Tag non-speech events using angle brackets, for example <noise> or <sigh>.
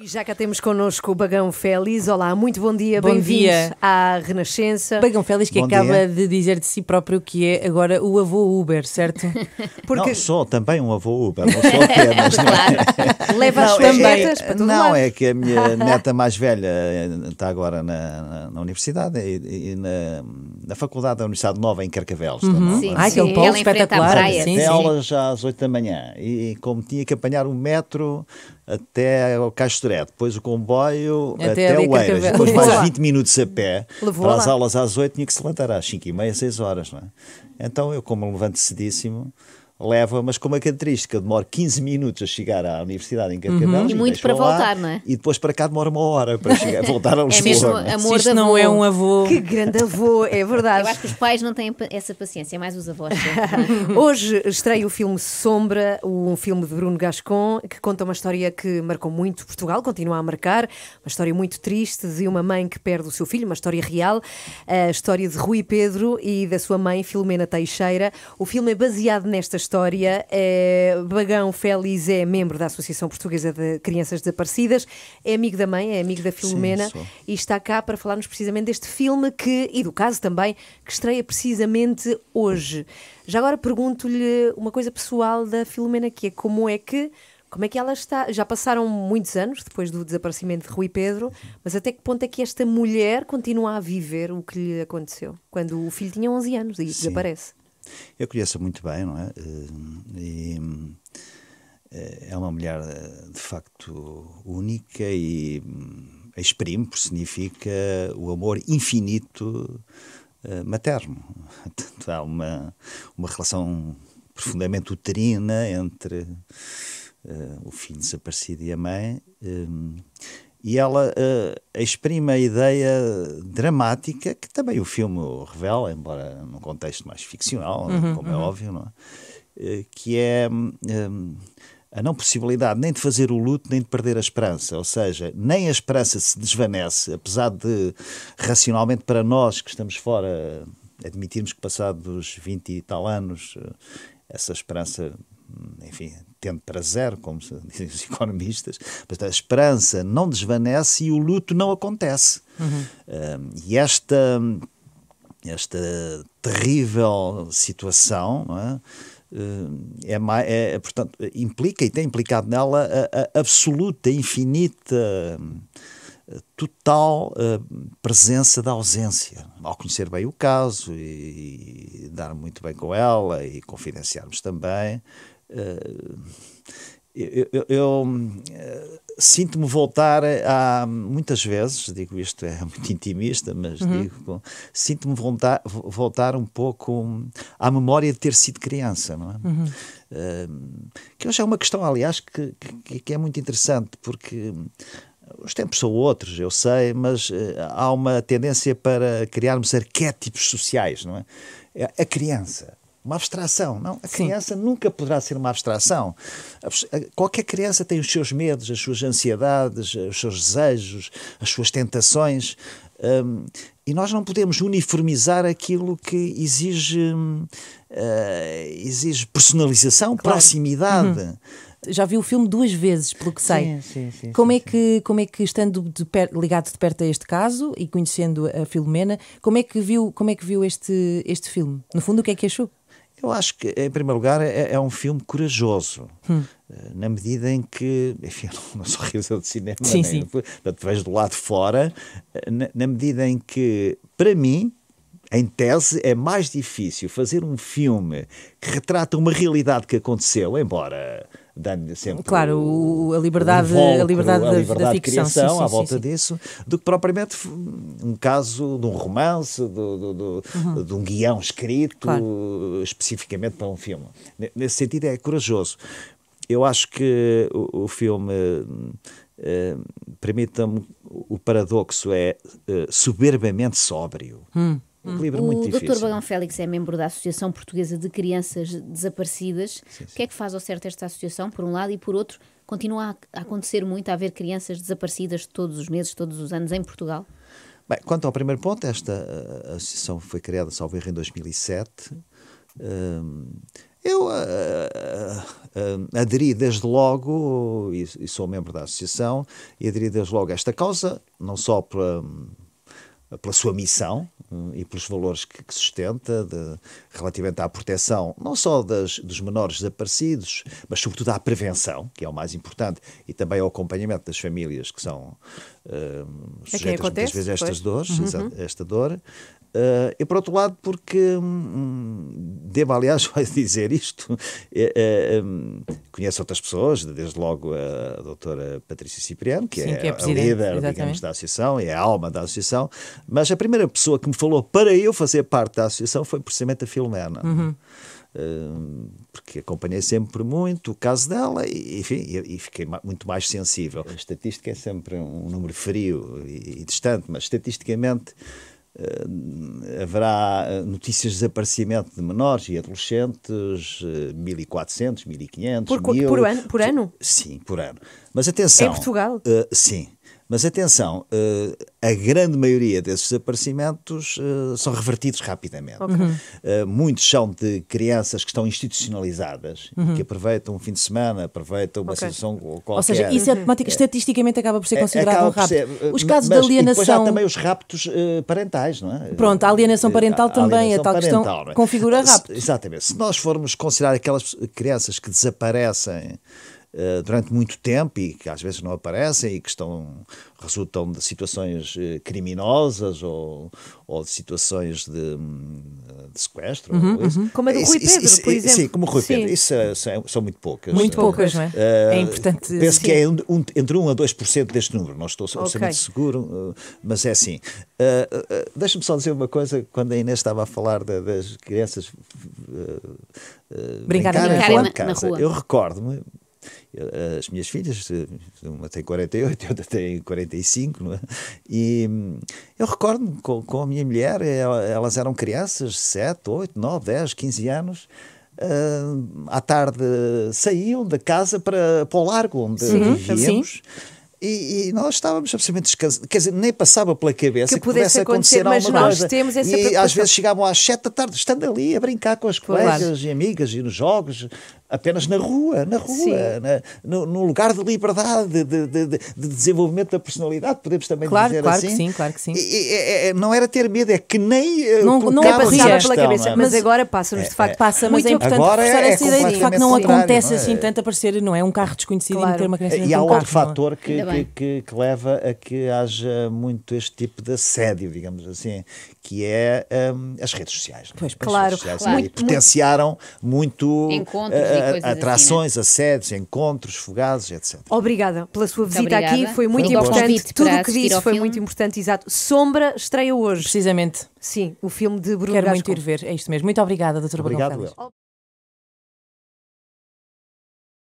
E já cá temos connosco o Bagão Félix. Olá, muito bom dia, bom dia à Renascença. Bagão Félix que Bom acaba dia. de dizer de si próprio que é agora o avô Uber, certo? <laughs> Porque Não sou também um avô Uber, não sou <laughs> apenas. não é? leva as é, para todo não lado. é que a minha <laughs> neta mais velha eh, está agora na, na, na universidade e, e na, na faculdade da Universidade Nova em Carcavelos. tá Sim, Ai, que é sim, polo ela enfrenta a praia. Sim, sim. aulas já às 8 da manhã e como tinha que apanhar um metro até ao Caixo de direto, depois o comboio até, até Eiras, depois mais 20 minutos a pé. Levou para lá. as aulas às 8 tinha que se levantar às 5 e meia, 6 horas, não é? Então eu, como levante cedíssimo, leva, mas com uma característica, demora 15 minutos a chegar à Universidade em Carcavelos. Uhum. E muito para voltar, lá, não é? E depois para cá demora uma hora para chegar, voltar a Lisboa. <laughs> É mesmo né? amor Se não é um avô. Que grande avô, é verdade. Eu acho que os pais não têm essa paciência, é mais os avós. <laughs> Hoje estreia o filme Sombra, um filme de Bruno Gascon, que conta uma história que marcou muito Portugal, continua a marcar, uma história muito triste de uma mãe que perde o seu filho, uma história real, a história de Rui Pedro e da sua mãe, Filomena Teixeira. O filme é baseado nestas história. É, Bagão Félix é membro da Associação Portuguesa de Crianças Desaparecidas, é amigo da mãe, é amigo da Filomena Sim, e está cá para falar-nos precisamente deste filme que, e do caso também, que estreia precisamente hoje. Já agora pergunto-lhe uma coisa pessoal da Filomena, que é como é que como é que ela está? Já passaram muitos anos depois do desaparecimento de Rui Pedro, mas até que ponto é que esta mulher continua a viver o que lhe aconteceu? Quando o filho tinha 11 anos e Sim. desaparece. Eu conheço muito bem, não é? Eh, e, eh, é uma mulher eh, de facto única e exprime, significa o amor infinito materno. <laughs> Portanto, há uma, uma relação profundamente uterina entre uh, o filho desaparecido e a mãe e ela uh, exprime a ideia dramática que também o filme revela, embora num contexto mais ficcional, uhum, como é uhum. é óbvio, não é? Uh, que é um, eh, a não possibilidade nem de fazer o luto nem de perder a esperança, ou seja, nem a esperança se desvanece, apesar de racionalmente para nós que estamos fora admitirmos que passados 20 e tal anos essa esperança, enfim, tende para zero, como dizem os <laughs> economistas, mas a esperança não desvanece e o luto não acontece. Uhum. Hum, e esta, esta terrível situação é, hum, é, é, é, portanto, implica e tem implicado nela a, a absoluta, infinita, total uh, presença da ausência. Ao conhecer bem o caso e, e, dar muito bem com ela e confidenciarmos também, eh, eu, eu, eu eh, sinto-me voltar a muitas vezes digo isto é muito intimista mas uhum. digo sinto-me voltar voltar um pouco à memória de ter sido criança não é uhum. uh, que hoje é uma questão aliás que, que, que é muito interessante porque os tempos são outros, eu sei, mas uh, há uma tendência para criarmos arquétipos sociais, não é? A criança, uma abstração. Não, a Sim. criança nunca poderá ser uma abstração. Qualquer criança tem os seus medos, as suas ansiedades, os seus desejos, as suas tentações. Um, e nós não podemos uniformizar aquilo que exige, uh, exige personalização, claro. proximidade. Uhum já vi o filme duas vezes, pelo que sei. Sim, sim, sim, como, é que, como é que, estando de ligado de perto a este caso e conhecendo a Filomena, como é que viu, como é que viu este, este filme? No fundo, o que é que achou? Eu acho que, em primeiro lugar, é, é um filme corajoso. Hum. Eh, na medida em que, enfim, <laughs> eu não sou realizador de cinema, sim, nem, sim. portanto, vejo do lado de fora, eh, na, na medida em que, para mim, em tese, é mais difícil fazer um filme que retrata uma realidade que aconteceu, embora dando sempre claro, o, a liberdade, um a liberdade, a liberdade da, ficção, de criação sim, sim, à volta sim, disso, do que propriamente um caso de um romance, de, do do uhum. de um guião escrito claro. especificamente para um filme. Nesse sentido é corajoso. Eu acho que o, o filme uh, permita-me o paradoxo é uh, soberbamente sóbrio. Hum. Um equilíbrio hum. muito o difícil. O Dr. Bagão Félix é membro da Associação Portuguesa de Crianças Desaparecidas. Sim, sim. O que é que faz ao certo esta associação, por um lado, e por outro, continua a acontecer muito, a haver crianças desaparecidas todos os meses, todos os anos em Portugal? Bem, quanto ao primeiro ponto, esta eh, associação foi criada, salvo erro, em 2007. Uh, hum, eu uh, aderi desde logo, e, e, sou membro da associação, e aderi desde logo a esta causa, não só pela, pela sua missão, Hum, e pelos valores que, que sustenta de, relativamente à proteção, não só das, dos menores desaparecidos, mas sobretudo à prevenção, que é o mais importante, e também ao acompanhamento das famílias que são uh, sujeitas acontece, muitas vezes a estas dores, uhum. esta, esta dor. Uh, e por outro lado, porque hum, devo, aliás, <laughs> dizer isto. É, é, hum, conheço outras pessoas, desde logo a doutora Patrícia Cipriano, que, Sim, é, que é a líder, exatamente. digamos, da associação, é a alma da associação, mas a primeira pessoa que me falou para eu fazer parte da associação foi precisamente a Filomena. Uhum hum, porque acompanhei sempre muito o caso dela e, enfim, e fiquei muito mais sensível. A estatística é sempre um número frio e distante, mas estatisticamente eh, haverá eh, notícias de desaparecimento de menores e adolescentes, 1.400, eh, 1.500, por, mil... por, ano, por ano? Sim, por ano. Mas atenção... Em Portugal? Uh, sim. Mas atenção, eh, a grande maioria desses desaparecimentos eh, são revertidos rapidamente. Okay. Uhum. Eh, muitos são de crianças que estão institucionalizadas, uhum. que aproveitam um fim de semana, aproveitam uma okay. situação qualquer. Ou seja, isso é, uhum. é estatisticamente acaba por ser é, considerado um rapto. Ser, os casos mas, de alienação. depois há também os raptos parentais, não é? Pronto, a alienação parental também, é alienação a tal parental, questão é? configura rapto. Exatamente. Se nós formos considerar aquelas crianças que desaparecem eh, durante muito tempo e que às vezes não aparecem e que estão, resultam de situações eh, criminosas ou, ou de situações de, hum, de sequestro. Uhum, uhum. Como a do eh, Rui Pedro, isso, por exemplo. Sim, como o Rui sim. Pedro. Isso são, são, muito poucas. Muito poucas, não é? Uh, é importante. Penso sim. que é um, um, entre 1 a 2% deste número. Não estou absolutamente okay. seguro, mas é assim. Uh, uh, Deixa-me só dizer uma coisa. Quando a Inês estava a falar de, das crianças brincarem brincar, brincar na, na, rua. Eu recordo-me, as minhas filhas, eh, uma tem 48, outra tem 45, não é? e hum, eu recordo-me com, com a minha mulher, eh, elas eram crianças, 7, 8, 9, 10, 15 anos. Uh, à tarde saíam da casa para, para o largo onde sim, vivíamos. Sim. E, e, nós estávamos absolutamente descansados, quer dizer, nem passava pela cabeça que, que pudesse acontecer, acontecer alguma coisa. Temos essa e às vezes chegavam às sete da tarde, estando ali a brincar com as Por colegas e amigas e nos jogos, apenas na rua, na rua, na, no, no, lugar de liberdade, de, de, de, desenvolvimento da personalidade, podemos também claro, dizer claro assim. Claro que sim, claro que sim. E, e, é, é, não era ter medo, é que nem eh, não, não passava pela é? cabeça, mas, mas agora passa-nos de facto, é, passa, mas é importante agora reforçar é, essa ideia, de facto não acontece assim tanto aparecer, não é um carro desconhecido claro. e meter uma criança E há um outro fator que, que, que, que, leva a que haja muito este tipo de assédio, digamos assim, que é um, as redes sociais. Pois, pois claro, redes sociais, claro. Muito, potenciaram muito encontros eh, Assim, né? atrações, assim, assédios, encontros, fogazes, etc. Obrigada pela sua visita aqui, foi muito, importante. Tudo o que disse foi muito importante, exato. Sombra estreia hoje. Precisamente. Sim, o filme de Bruno Quero muito ir ver, é isto mesmo. Muito obrigada, doutora Obrigado, Bruno